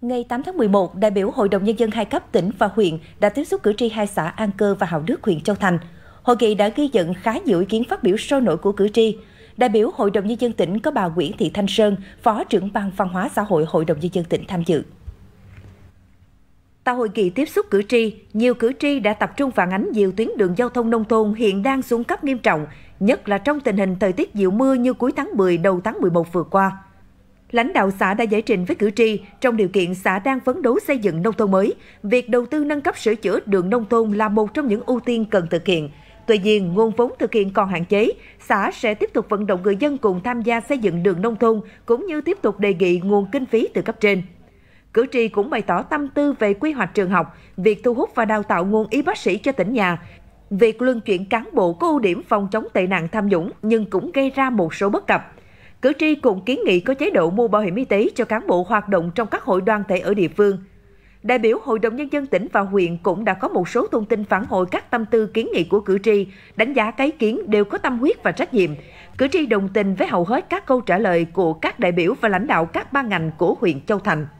Ngày 8 tháng 11, đại biểu Hội đồng Nhân dân hai cấp tỉnh và huyện đã tiếp xúc cử tri hai xã An Cơ và Hào Đức, huyện Châu Thành. Hội nghị đã ghi nhận khá nhiều ý kiến phát biểu sôi nổi của cử tri. Đại biểu Hội đồng Nhân dân tỉnh có bà Nguyễn Thị Thanh Sơn, Phó trưởng ban văn hóa xã hội Hội đồng Nhân dân tỉnh tham dự. Tại hội nghị tiếp xúc cử tri, nhiều cử tri đã tập trung phản ánh nhiều tuyến đường giao thông nông thôn hiện đang xuống cấp nghiêm trọng, nhất là trong tình hình thời tiết dịu mưa như cuối tháng 10 đầu tháng 11 vừa qua lãnh đạo xã đã giải trình với cử tri trong điều kiện xã đang phấn đấu xây dựng nông thôn mới, việc đầu tư nâng cấp sửa chữa đường nông thôn là một trong những ưu tiên cần thực hiện. Tuy nhiên, nguồn vốn thực hiện còn hạn chế, xã sẽ tiếp tục vận động người dân cùng tham gia xây dựng đường nông thôn cũng như tiếp tục đề nghị nguồn kinh phí từ cấp trên. Cử tri cũng bày tỏ tâm tư về quy hoạch trường học, việc thu hút và đào tạo nguồn y bác sĩ cho tỉnh nhà, việc luân chuyển cán bộ có ưu điểm phòng chống tệ nạn tham nhũng nhưng cũng gây ra một số bất cập. Cử tri cũng kiến nghị có chế độ mua bảo hiểm y tế cho cán bộ hoạt động trong các hội đoàn thể ở địa phương. Đại biểu Hội đồng Nhân dân tỉnh và huyện cũng đã có một số thông tin phản hồi các tâm tư kiến nghị của cử tri, đánh giá cái kiến đều có tâm huyết và trách nhiệm. Cử tri đồng tình với hầu hết các câu trả lời của các đại biểu và lãnh đạo các ban ngành của huyện Châu Thành.